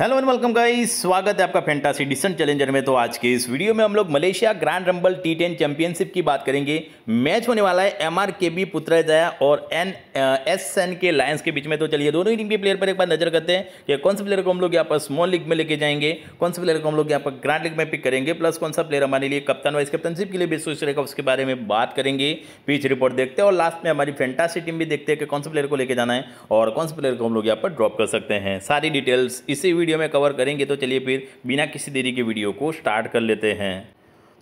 hello and welcome guys स्वागत है आपका फैंटासी डिसेंट चैलेंजर में तो आज के इस वीडियो में हम लोग Malaysia grand rumble T ten championship की बात करेंगे मैच होने वाला है M R K B Putrajaya और N S N K Lions के बीच में तो चलिए दोनों ही टीम के प्लेयर पर एक बार नजर करते हैं कि कौन से प्लेयर को हम लोग यहाँ पर स्मॉल लीग में लेके जाएंगे कौन से प्लेयर को हम लोग यहाँ पर ग्रैंड लीग में पिक करेंगे प्लस कौन सा प्लेयर हमारे लिए कप्तान वाइस कैप्टनशिप के लिए भी सोच रहेगा उसके बारे में बात करेंगे पिच रिपोर्ट देखते हैं और लास्ट में हमारी फैंटासी टीम भी देखते हैं कि कौन से प्लेयर को लेके जाना है और कौन से प्लेयर को हम लोग यहाँ पर ड्रॉप कर सकते हैं सारी डिटेल्स इसी वीडियो में कवर करेंगे तो चलिए फिर बिना किसी देरी के वीडियो को स्टार्ट कर लेते हैं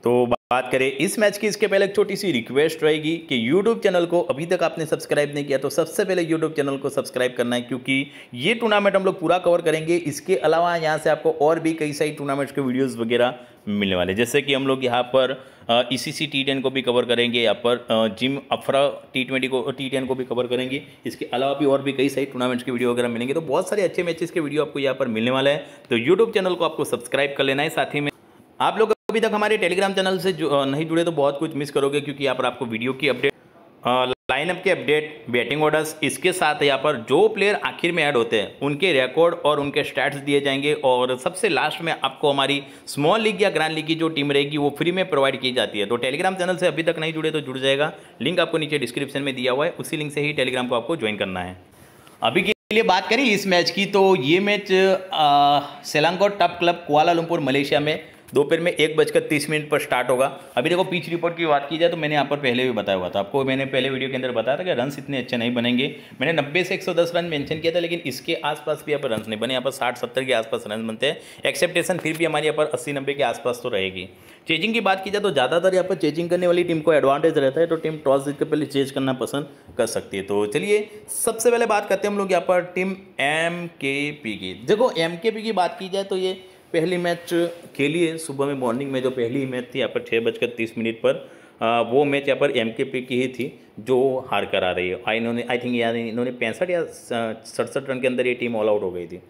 तो बात करें इस मैच की इसके पहले एक छोटी सी रिक्वेस्ट रहेगी कि YouTube चैनल को अभी तक आपने सब्सक्राइब नहीं किया तो सबसे पहले YouTube चैनल को सब्सक्राइब करना है क्योंकि ये टूर्नामेंट हम लोग पूरा कवर करेंगे इसके अलावा यहाँ से आपको और भी कई सारी टूर्नामेंट्स के वीडियोस वगैरह मिलने वाले जैसे कि हम लोग यहाँ पर ई सी टी टेन को भी कवर करेंगे यहाँ पर जिम अफरा टी ट्वेंटी को टी टेन को भी कवर करेंगे इसके अलावा भी और भी कई सारी टूर्नामेंट्स के वीडियो वगैरह मिलेंगे तो बहुत सारे अच्छे मैचेस के वीडियो आपको यहाँ पर मिलने वाले हैं तो यूट्यूब चैनल को आपको सब्सक्राइब कर लेना है साथ ही में आप लोग अभी तक हमारे टेलीग्राम चैनल से जो नहीं जुड़े तो बहुत कुछ मिस करोगे क्योंकि यहाँ पर आपको वीडियो की अपडेट लाइनअप के अपडेट बैटिंग ऑर्डर्स इसके साथ यहाँ पर जो प्लेयर आखिर में ऐड होते हैं उनके रिकॉर्ड और उनके स्टैट्स दिए जाएंगे और सबसे लास्ट में आपको हमारी स्मॉल लीग या ग्रैंड लीग की जो टीम रहेगी वो फ्री में प्रोवाइड की जाती है तो टेलीग्राम चैनल से अभी तक नहीं जुड़े तो जुड़ जाएगा लिंक आपको नीचे डिस्क्रिप्शन में दिया हुआ है उसी लिंक से ही टेलीग्राम को आपको ज्वाइन करना है अभी के लिए बात करें इस मैच की तो ये match Selangor turf club Kuala Lumpur Malaysia में दोपहर में एक बजकर तीस मिनट पर स्टार्ट होगा अभी देखो पिच रिपोर्ट की बात की जाए तो मैंने यहाँ पर पहले भी बताया हुआ था आपको मैंने पहले वीडियो के अंदर बताया था कि रन इतने अच्छे नहीं बनेंगे मैंने नब्बे से एक सौ दस रन मैंशन किया था लेकिन इसके आसपास भी यहाँ पर रन नहीं बने यहाँ पर साठ सत्तर के आसपास रन बनते हैं एक्सेप्टेशन फिर भी हमारे यहाँ पर अस्सी नब्बे के आसपास तो रहेगी चेजिंग की बात की जाए तो ज़्यादातर यहाँ पर चेजिंग करने वाली टीम को एडवांटेज रहता है तो टीम टॉस जीत कर पहले चेज करना पसंद कर सकती है तो चलिए सबसे पहले बात करते हैं हम लोग यहाँ पर टीम एम के पी की देखो एम के पी की बात की जाए तो ये पहली मैच के लिए सुबह में मॉर्निंग में जो पहली मैच थी यहाँ पर छः बजकर तीस मिनट पर आ, वो मैच यहाँ पर एम के पी की ही थी जो हार कर आ रही है आई इन्होंने आई थिंक यार इन्होंने पैंसठ या सड़सठ रन के अंदर ये टीम ऑल आउट हो गई थी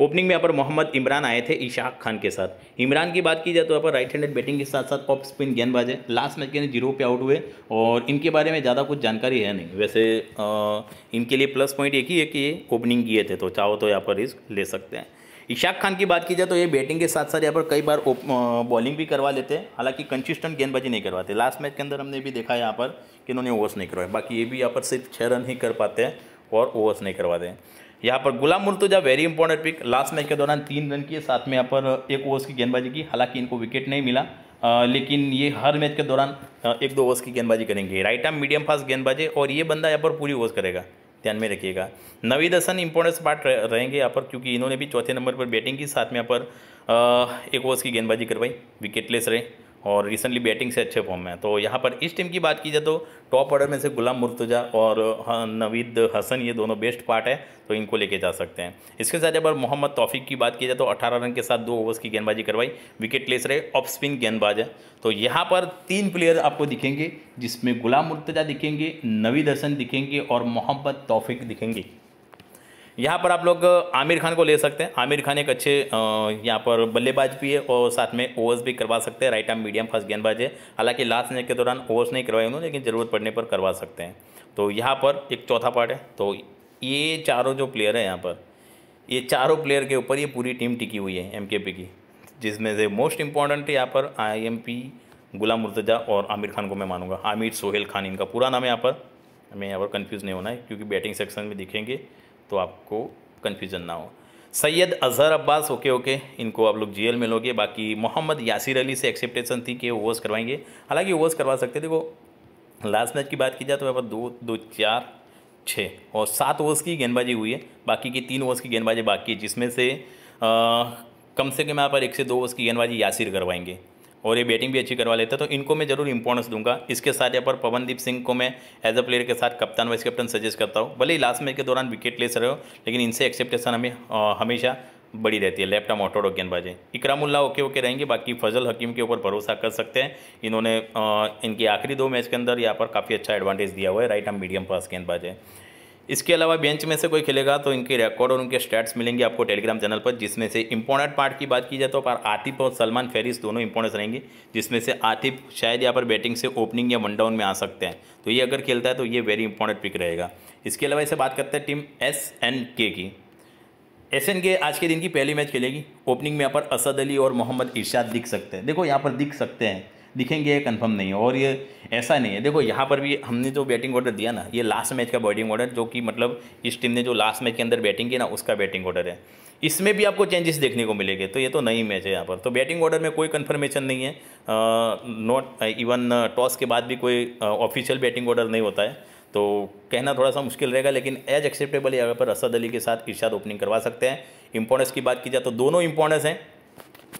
ओपनिंग में यहाँ पर मोहम्मद इमरान आए थे इशाक खान के साथ इमरान की बात की जाए तो यहाँ पर राइट हैंडेड बैटिंग के साथ साथ ऑफ स्पिन गेंदबाज है लास्ट मैच के अंदर जीरो पे आउट हुए और इनके बारे में ज़्यादा कुछ जानकारी है नहीं वैसे आ, इनके लिए प्लस पॉइंट एक ही है कि ये ओपनिंग किए थे तो चाहो तो यहाँ पर रिस्क ले सकते हैं इशाक खान की बात की जाए तो ये बैटिंग के साथ साथ यहाँ पर कई बार बॉलिंग भी करवा लेते हैं हालांकि कंसिस्टेंट गेंदबाजी नहीं करवाते लास्ट मैच के अंदर हमने भी देखा यहाँ पर कि इन्होंने ओवर्स नहीं करवाए बाकी ये भी यहाँ पर सिर्फ छः रन ही कर पाते हैं और ओवर्स नहीं करवाते हैं यहाँ पर Ghulam Murtaza very important pick last match के दौरान तीन रन के साथ में यहाँ पर एक ओवर्स की गेंदबाजी की हालांकि इनको विकेट नहीं मिला आ, लेकिन ये हर मैच के दौरान एक दो ओवर्स की गेंदबाजी करेंगे राइट आर्म मीडियम फास्ट गेंदबाजी और ये बंदा यहाँ पर पूरी ओवर्स करेगा ध्यान में रखिएगा नवी दसन इंपॉर्टेंस पार्ट रहेंगे यहाँ पर क्योंकि इन्होंने भी चौथे नंबर पर बैटिंग की साथ में यहाँ पर एक ओवर्स की गेंदबाजी करवाई विकेटलेस रहे और रिसेंटली बैटिंग से अच्छे फॉर्म में है तो यहाँ पर इस टीम की बात की जाए तो टॉप ऑर्डर में से गुलाम मुर्तजा और हाँ, नवीद हसन ये दोनों बेस्ट पार्ट है तो इनको लेके जा सकते हैं इसके साथ अगर मोहम्मद तौफीक की बात की जाए तो 18 रन के साथ दो ओवर्स की गेंदबाजी करवाई विकेट लेस रहे ऑफ स्पिन गेंदबाज है तो यहाँ पर तीन प्लेयर आपको दिखेंगे जिसमें गुलाम मुर्तजा दिखेंगे नवीद हसन दिखेंगे और मोहम्मद तौफीक दिखेंगे यहाँ पर आप लोग आमिर खान को ले सकते हैं आमिर खान एक अच्छे यहाँ पर बल्लेबाज भी है और साथ में ओवर्स भी करवा सकते हैं राइट आर्म मीडियम फास्ट गेंदबाज है हालांकि लास्ट मैच के दौरान ओवर्स नहीं करवाए उन्होंने लेकिन ज़रूरत पड़ने पर करवा सकते हैं तो यहाँ पर एक चौथा पार्ट है तो ये चारों जो प्लेयर हैं यहाँ पर ये चारों प्लेयर के ऊपर ये पूरी टीम टिकी हुई है एम की जिसमें से मोस्ट इम्पॉर्टेंट यहाँ पर आई गुलाम मुर्तजा और आमिर खान को मैं मानूंगा आमिर सोहेल खान इनका पूरा नाम है यहाँ पर हमें यहाँ पर कन्फ्यूज़ नहीं होना है क्योंकि बैटिंग सेक्शन में दिखेंगे तो आपको कन्फ्यूज़न ना हो सैयद अजहर अब्बास ओके ओके इनको आप लोग जेल में लोगे बाकी मोहम्मद यासिर अली से एक्सेप्टेशन थी कि ओवर्स करवाएंगे हालांकि ओवर्स करवा सकते थे वो लास्ट मैच की बात की जाए तो यहाँ पर दो दो चार छः और सात ओवर्स की गेंदबाजी हुई है बाकी की तीन ओवर्स की गेंदबाजी बाकी है जिसमें से आ, कम से कम यहाँ पर एक से दो ओवर्स की गेंदबाजी यासिर करवाएंगे और ये बैटिंग भी अच्छी करवा लेते हैं तो इनको मैं जरूर इंपॉर्टेंस दूंगा इसके साथ यहाँ पर पवनदीप सिंह को मैं एज अ प्लेयर के साथ कप्तान वाइस कैप्टन सजेस्ट करता हूँ भले ही लास्ट मैच के दौरान विकेट ले रहे हो लेकिन इनसे एक्सेप्टेशन हमें हमेशा बड़ी रहती है लेफ्ट आर्म ऑटोडो गेंदबाजी इकरामुल्ला ओके ओके रहेंगे बाकी फजल हकीम के ऊपर भरोसा कर सकते हैं इन्होंने इनकी आखिरी दो मैच के अंदर यहाँ पर काफ़ी अच्छा एडवांटेज दिया हुआ है राइट आर्म मीडियम पास गेंदबाज है इसके अलावा बेंच में से कोई खेलेगा तो इनके रिकॉर्ड और उनके स्टैट्स मिलेंगे आपको टेलीग्राम चैनल पर जिसमें से इंपॉर्टेंट पार्ट की बात की जाए तो पर आतिफ और सलमान फेरिस दोनों इंपॉर्टेंस रहेंगे जिसमें से आतिफ शायद यहाँ पर बैटिंग से ओपनिंग या वन डाउन में आ सकते हैं तो ये अगर खेलता है तो ये वेरी इंपॉर्टेंट पिक रहेगा इसके अलावा इसे बात करते हैं टीम एस एन के की एस एन के आज के दिन की पहली मैच खेलेगी ओपनिंग में यहाँ पर असद अली और मोहम्मद इर्शाद दिख सकते हैं देखो यहाँ पर दिख सकते हैं दिखेंगे कंफर्म नहीं है और ये ऐसा नहीं है देखो यहाँ पर भी हमने जो बैटिंग ऑर्डर दिया ना ये लास्ट मैच का बैटिंग ऑर्डर जो कि मतलब इस टीम ने जो लास्ट मैच के अंदर बैटिंग की ना उसका बैटिंग ऑर्डर है इसमें भी आपको चेंजेस देखने को मिलेंगे तो ये तो नई मैच है यहाँ पर तो बैटिंग ऑर्डर में कोई कन्फर्मेशन नहीं है नॉट इवन टॉस के बाद भी कोई ऑफिशियल बैटिंग ऑर्डर नहीं होता है तो कहना थोड़ा सा मुश्किल रहेगा लेकिन एज एक्सेप्टेबल यहाँ पर असद अली के साथ इर्शाद ओपनिंग करवा सकते हैं इंपॉर्टेंस की बात की जाए तो दोनों इंपॉर्टेंस हैं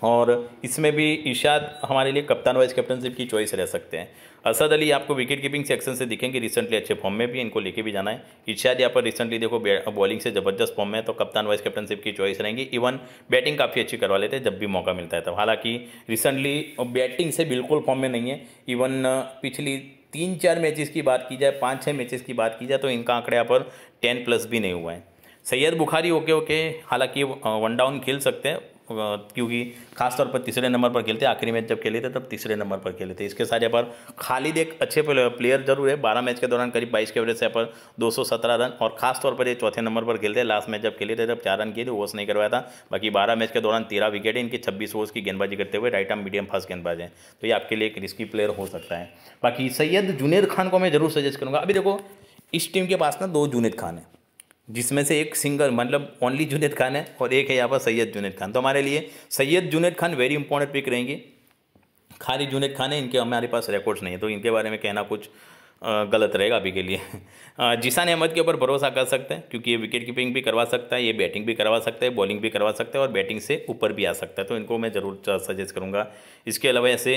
और इसमें भी इशाद हमारे लिए कप्तान वाइस कैप्टनशिप की चॉइस रह सकते हैं असद अली आपको विकेट कीपिंग सेक्शन से दिखेंगे रिसेंटली अच्छे फॉर्म में भी इनको लेके भी जाना है इशाद यहाँ पर रिसेंटली देखो बॉलिंग से जबरदस्त फॉर्म में तो कप्तान वाइस कैप्टनशिप की चॉइस रहेंगी इवन बैटिंग काफ़ी अच्छी करवा लेते हैं जब भी मौका मिलता है तो हालांकि रिसेंटली बैटिंग से बिल्कुल फॉर्म में नहीं है इवन पिछली तीन चार मैचेस की बात की जाए पाँच छः मैचेस की बात की जाए तो इनका आंकड़े यहाँ पर टेन प्लस भी नहीं हुआ है सैयद बुखारी ओके ओके हालांकि वन डाउन खेल सकते हैं क्योंकि खासतौर पर तीसरे नंबर पर खेलते आखिरी मैच जब खेले थे तब तीसरे नंबर पर खेले थे इसके साथ यहाँ पर खालिद एक अच्छे प्लेयर जरूर है बारह मैच के दौरान करीब बाईस के एवरेज से यहाँ पर दो रन और खासतौर पर ये चौथे नंबर पर खेलते लास्ट मैच जब खेले थे तब चार रन किए थे वोस नहीं करवाया था बाकी बारह मैच के दौरान तेरह विकेट है इनकी छब्बीस ओवर्स की गेंदबाजी करते हुए राइट आर्म मीडियम फास्ट गेंदबाज है तो ये आपके लिए एक रिस्की प्लेयर हो सकता है बाकी सैयद जुनेद खान को मैं जरूर सजेस्ट करूँगा अभी देखो इस टीम के पास ना दो जुनेद खान है जिसमें से एक सिंगर मतलब ओनली जुनेद खान है और एक है यहाँ पर सैयद जुनेद खान तो हमारे लिए Syed Junaid Khan very important pick रहेंगे खाली जुनेद खान है इनके हमारे पास रिकॉर्ड्स नहीं है तो इनके बारे में कहना कुछ गलत रहेगा अभी के लिए जिसान अहमद के ऊपर भरोसा कर सकते हैं क्योंकि ये विकेट कीपिंग भी करवा सकता है ये बैटिंग भी करवा सकता है बॉलिंग भी करवा सकता है और बैटिंग से ऊपर भी आ सकता है तो इनको मैं ज़रूर सजेस्ट करूँगा इसके अलावा ऐसे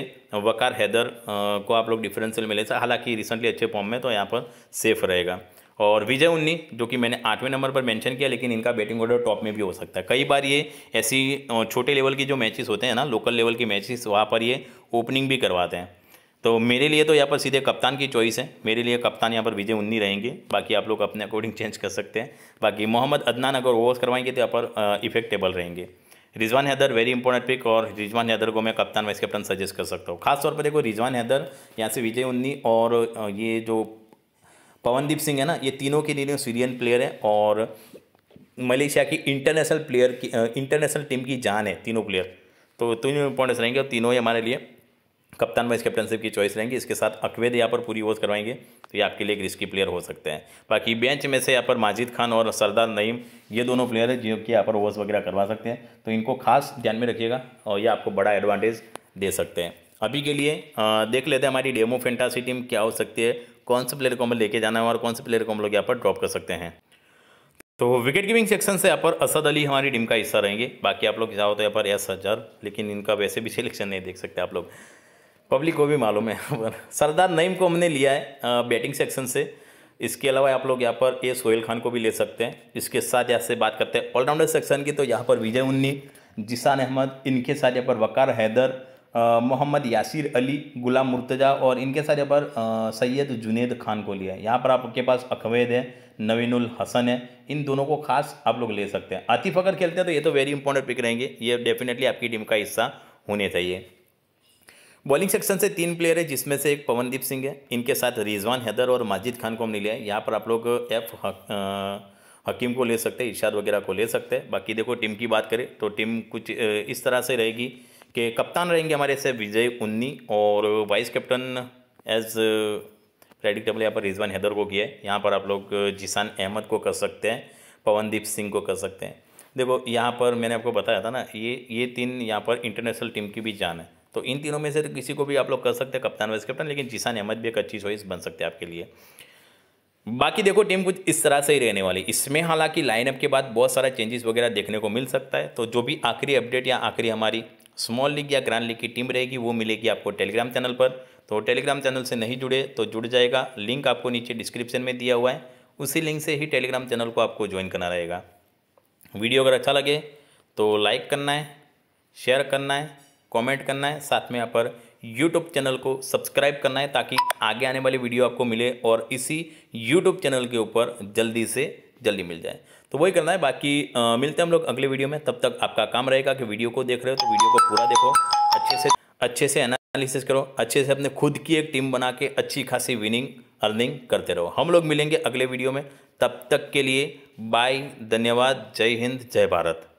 वकार हैदर को आप लोग डिफरेंशियल मिले हालांकि रिसेंटली अच्छे फॉर्म में तो यहाँ पर सेफ रहेगा और विजय उन्नी जो कि मैंने आठवें नंबर पर मेंशन किया लेकिन इनका बैटिंग ऑर्डर टॉप में भी हो सकता है कई बार ये ऐसी छोटे लेवल की जो मैचेस होते हैं ना लोकल लेवल के मैचेस वहाँ पर ये ओपनिंग भी करवाते हैं तो मेरे लिए तो यहाँ पर सीधे कप्तान की चॉइस है मेरे लिए कप्तान यहाँ पर विजय उन्नी रहेंगे बाकी आप लोग अपने अकॉर्डिंग चेंज कर सकते हैं बाकी मोहम्मद अदनान अगर ओवर्स करवाएंगे तो यहाँ पर इफेक्टेबल रहेंगे Rizwan Haider very important pick और रिजवान हैदर को मैं कप्तान वाइस कैप्टन सजेस्ट कर सकता हूँ खासतौर पर देखो रिजवान हैदर यहाँ से विजय उन्नी और ये जो पवनदीप सिंह है ना ये तीनों के तीनों सीरियन प्लेयर हैं और मलेशिया की इंटरनेशनल प्लेयर की इंटरनेशनल टीम की जान है तीनों प्लेयर तो तीनों इंपॉर्टेंट्स रहेंगे और तीनों ही हमारे लिए कप्तान वाइस कैप्टनशिप की चॉइस रहेंगी इसके साथ अकवेद यहाँ पर पूरी वोज करवाएंगे तो ये आपके लिए एक रिस्की प्लेयर हो सकते हैं बाकी बेंच में से यहाँ पर माजिद खान और सरदार नईम ये दोनों प्लेयर हैं जो कि यहाँ पर ओवर्स वगैरह करवा सकते हैं तो इनको खास ध्यान में रखिएगा और ये आपको बड़ा एडवांटेज दे सकते हैं अभी के लिए देख लेते हैं हमारी डेमो फेंटासी टीम क्या हो सकती है कौन से प्लेयर को हमें लेके जाना है और कौन से प्लेयर को हम लोग यहाँ पर ड्रॉप कर सकते हैं तो विकेट कीपिंग सेक्शन से यहाँ पर असद अली हमारी टीम का हिस्सा रहेंगे बाकी आप लोग जाओ तो यहाँ पर एस हजार लेकिन इनका वैसे भी सिलेक्शन नहीं देख सकते आप लोग पब्लिक को भी मालूम है पर सरदार नईम को हमने लिया है बैटिंग सेक्शन से इसके अलावा आप लोग यहाँ पर ए सोहेल खान को भी ले सकते हैं इसके साथ यहाँ से बात करते हैं ऑलराउंडर सेक्शन की तो यहाँ पर विजय उन्नी जिसान अहमद इनके साथ यहाँ पर वकार हैदर मोहम्मद यासिर अली गुलाम मुर्तजा और इनके साथ यहाँ पर सैयद जुनेद खान को लिया है यहाँ पर आपके पास अखवैद है नवीनुल हसन है इन दोनों को खास आप लोग ले सकते हैं आतिफ अगर खेलते हैं तो ये तो वेरी इंपॉर्टेंट पिक रहेंगे ये डेफिनेटली आपकी टीम का हिस्सा होने चाहिए बॉलिंग सेक्शन से तीन प्लेयर है जिसमें से एक पवनदीप सिंह है इनके साथ रिजवान हैदर और माजिद खान को हमने लिया है यहाँ पर आप लोग एफ हक, हकीम को ले सकते हैं इर्शाद वगैरह को ले सकते हैं बाकी देखो टीम की बात करें तो टीम कुछ इस तरह से रहेगी के कप्तान रहेंगे हमारे से विजय उन्नी और vice captain as predictable uh, यहाँ पर रिजवान हैदर को किया है यहाँ पर आप लोग uh, जिसान अहमद को कर सकते हैं पवनदीप सिंह को कर सकते हैं देखो यहाँ पर मैंने आपको बताया था ना ये ये तीन यहाँ पर इंटरनेशनल टीम की भी जान है तो इन तीनों में से तो किसी को भी आप लोग कर सकते हैं कप्तान वाइस कैप्टन लेकिन जिसान अहमद भी एक अच्छी चॉइस बन सकते हैं आपके लिए बाकी देखो टीम कुछ इस तरह से ही रहने वाली इसमें हालांकि लाइनअप के बाद बहुत सारा चेंजेस वगैरह देखने को मिल सकता है तो जो भी आखिरी अपडेट या आखिरी हमारी स्मॉल लीग या ग्रांड लीग की टीम रहेगी वो मिलेगी आपको टेलीग्राम चैनल पर तो टेलीग्राम चैनल से नहीं जुड़े तो जुड़ जाएगा लिंक आपको नीचे डिस्क्रिप्शन में दिया हुआ है उसी लिंक से ही टेलीग्राम चैनल को आपको ज्वाइन करना रहेगा वीडियो अगर अच्छा लगे तो लाइक करना है शेयर करना है कमेंट करना है साथ में यहाँ पर यूट्यूब चैनल को सब्सक्राइब करना है ताकि आगे आने वाली वीडियो आपको मिले और इसी यूट्यूब चैनल के ऊपर जल्दी से जल्दी मिल जाए तो वही करना है बाकी आ, मिलते हैं हम लोग अगले वीडियो में तब तक आपका काम रहेगा कि वीडियो को देख रहे हो तो वीडियो को पूरा देखो अच्छे से अच्छे से एनालिसिस करो अच्छे से अपने खुद की एक टीम बना के अच्छी खासी विनिंग अर्निंग करते रहो हम लोग मिलेंगे अगले वीडियो में तब तक के लिए बाय धन्यवाद जय हिंद जय भारत